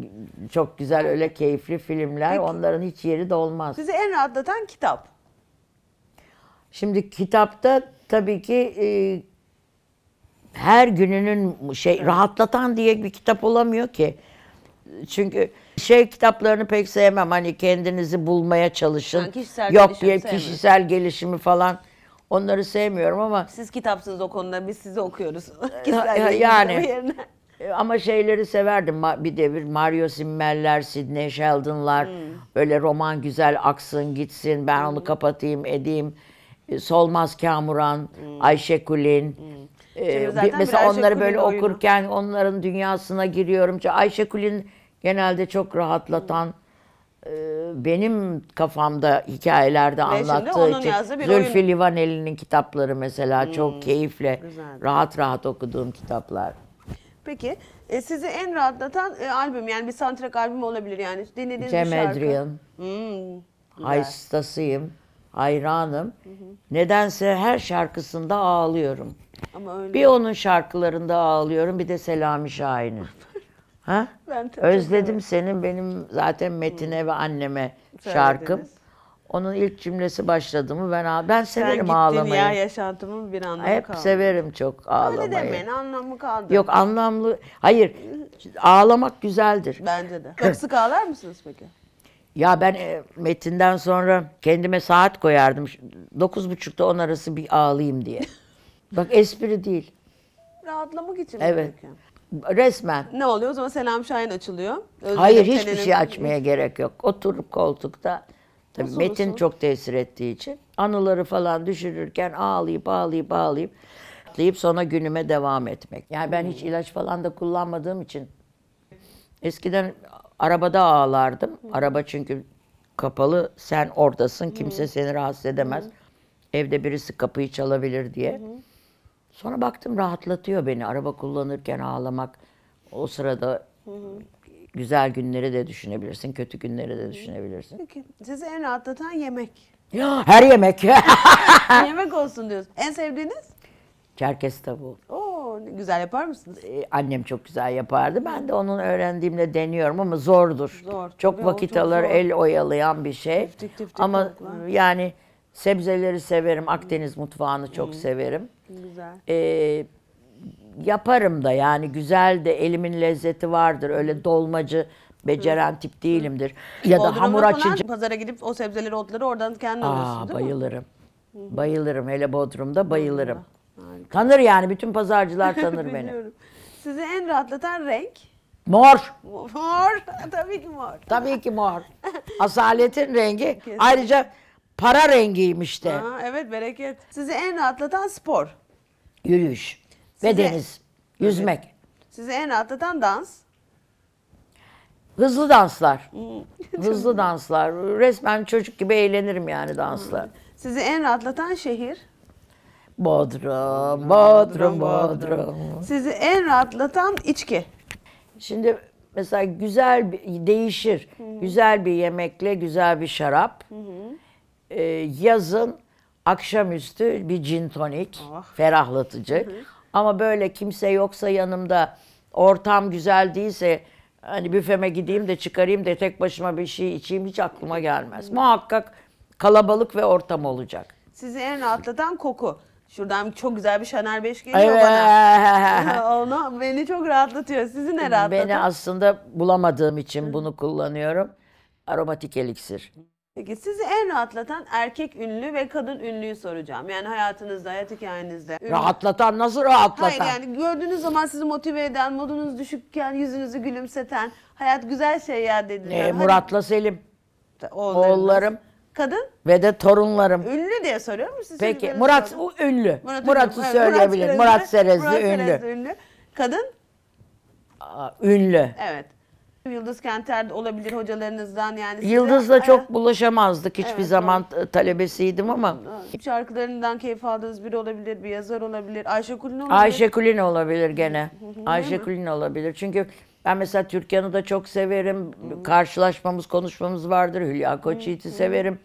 çok güzel öyle keyifli filmler. Peki. Onların hiç yeri de olmaz. Sizi en rahatlatan kitap. Şimdi kitapta tabii ki e, her gününün şey rahatlatan diye bir kitap olamıyor ki. Çünkü şey kitaplarını pek sevmem. Hani kendinizi bulmaya çalışın. kişisel Yok diye kişisel gelişimi falan. Onları sevmiyorum ama siz kitapsınız o konuda. Biz sizi okuyoruz. yani e, ama şeyleri severdim. Bir devir Mario Simmeller, Sidney Sheldon'lar. Hmm. Böyle roman güzel aksın gitsin. Ben hmm. onu kapatayım edeyim. E, Solmaz Kamuran, hmm. Ayşe Kulin. Hmm. Ee, mesela onları böyle oyunu. okurken onların dünyasına giriyorum. Ayşe Kulin genelde çok rahatlatan e, benim kafamda hikayelerde Ve anlattığı için Zülfü oyun... Livaneli'nin kitapları mesela hmm, çok keyifle güzel. rahat rahat okuduğum kitaplar. Peki e, sizi en rahatlatan e, albüm yani bir soundtrack albüm olabilir yani dinlediğiniz Cem bir şarkı. Adrian. Hmm, Hastasıyım, hayranım. Hı hı. Nedense her şarkısında ağlıyorum. Ama öyle. Bir onun şarkılarında ağlıyorum bir de Selami Şahin'in. ha? Ben Özledim senin benim zaten Metin'e ve anneme şarkım. Onun ilk cümlesi başladı mı ben ağ ben severim ağlamayı. Sen ya yaşantımın bir anlamı Hep kaldı. severim çok ağlamayı. Öyle demeyin anlamı kaldı. Yok anlamlı. Hayır ağlamak güzeldir. Bence de. Çok sık ağlar mısınız peki? Ya ben e, metinden sonra kendime saat koyardım. Dokuz buçukta on arası bir ağlayayım diye. Bak espri değil. Rahatlamak için. Evet. Belki. Resmen. Ne oluyor? O zaman Selam Şahin açılıyor. Özgür Hayır hiçbir şey açmaya gerek yok. Oturup koltukta. Tabii Nasıl Metin olsun? çok tesir ettiği için anıları falan düşürürken ağlayıp ağlayıp ağlayıp atlayıp sonra günüme devam etmek. Yani ben hiç hmm. ilaç falan da kullanmadığım için eskiden arabada ağlardım. Hmm. Araba çünkü kapalı sen oradasın kimse hmm. seni rahatsız edemez. Evde birisi kapıyı çalabilir diye. Hı hı. Sonra baktım rahatlatıyor beni. Araba kullanırken ağlamak o sırada güzel günleri de düşünebilirsin, kötü günleri de düşünebilirsin. Peki sizi en rahatlatan yemek. Ya her yemek. yemek olsun diyorsun. En sevdiğiniz? Çerkes tavuğu. Oo güzel yapar mısınız? Ee, annem çok güzel yapardı. Ben de onun öğrendiğimle deniyorum ama zordur. Zor. Çok vakit çok alır, zor. el oyalayan bir şey. Tiftik tiftik ama tavuklar. yani Sebzeleri severim. Akdeniz mutfağını çok hmm. severim. Güzel. Ee, yaparım da yani güzel de elimin lezzeti vardır. Öyle dolmacı beceren tip değilimdir. Ya da hamur açıcı. Pazara gidip o sebzeleri, otları oradan kendi alıyorsun Aa, değil mi? bayılırım. Bayılırım. Hele Bodrum'da bayılırım. Tanır yani. Bütün pazarcılar tanır beni. Biliyorum. Sizi en rahatlatan renk? Mor. Mor. Tabii ki mor. Tabii ki mor. Asaletin rengi. Ayrıca Para rengiymiş de. Aa, evet bereket. Sizi en rahatlatan spor. Yürüyüş Size... ve deniz. Yüzmek. Evet. Sizi en rahatlatan dans. Hızlı danslar. Hmm. Hızlı danslar. Resmen çocuk gibi eğlenirim yani danslar. Hmm. Sizi en rahatlatan şehir? Bodrum, Bodrum, Bodrum. Sizi en rahatlatan içki? Şimdi mesela güzel bir, değişir. Hı-hı. Hmm. Güzel bir yemekle güzel bir şarap. Hı-hı e, yazın akşamüstü bir cin tonik, oh. ferahlatıcı. Hı hı. Ama böyle kimse yoksa yanımda, ortam güzel değilse hani büfeme gideyim de çıkarayım da tek başıma bir şey içeyim hiç aklıma gelmez. Hı. Muhakkak kalabalık ve ortam olacak. Sizi en rahatlatan koku. Şuradan çok güzel bir Chanel 5 geliyor evet. bana. Onu beni çok rahatlatıyor. Sizi ne rahatlatıyor? Beni aslında bulamadığım için bunu kullanıyorum. Aromatik eliksir. Peki sizi en rahatlatan erkek ünlü ve kadın ünlüyü soracağım. Yani hayatınızda, hayat hikayenizde. Ünlü. Rahatlatan nasıl rahatlatan? Hayır yani gördüğünüz zaman sizi motive eden, modunuz düşükken yüzünüzü gülümseten, hayat güzel şey ya dediler. Ee, Murat'la Selim. Oğullarım. Kadın? Ve de torunlarım. Ünlü diye soruyor musunuz? Peki Murat o ünlü. Murat Murat'ı Murat söyleyebilir. Murat Serezli, Murat Serezli ünlü. ünlü. Kadın? Aa, ünlü. Evet. Yıldız Kenter de olabilir hocalarınızdan yani. size- Yıldız'la çok bulaşamazdık hiçbir Evet, zaman talebesiydim ama Şarkılarından keyif aldığınız biri olabilir, bir yazar olabilir. Ayşe Kulin olabilir. Ayşe Kulin olabilir gene. Ayşe Kulin olabilir. Çünkü ben mesela Türkan'ı da çok severim. Karşılaşmamız, konuşmamız vardır. Hülya Koçyiğit'i severim.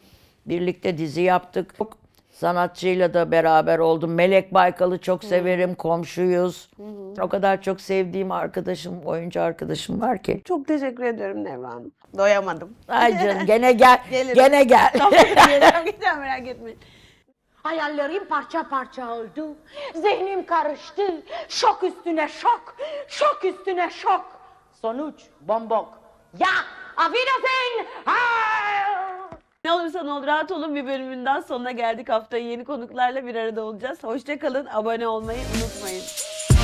Birlikte dizi yaptık. Çok sanatçıyla da beraber oldum. Melek Baykal'ı çok severim, Hı. komşuyuz. Hı hı. O kadar çok sevdiğim arkadaşım, oyuncu arkadaşım var ki. Çok teşekkür ediyorum Nevra Hanım. Doyamadım. Ay canım gene gel, Gelirim. gene gel. Tamam, geleceğim, merak etmeyin. Hayallerim parça parça oldu. Zihnim karıştı. Şok üstüne şok. Şok üstüne şok. Sonuç bombok. Ya! Auf Wiedersehen! Heil! Ne olursa ol rahat olun bir bölümünden sonuna geldik. Haftaya yeni konuklarla bir arada olacağız. Hoşçakalın, abone olmayı unutmayın.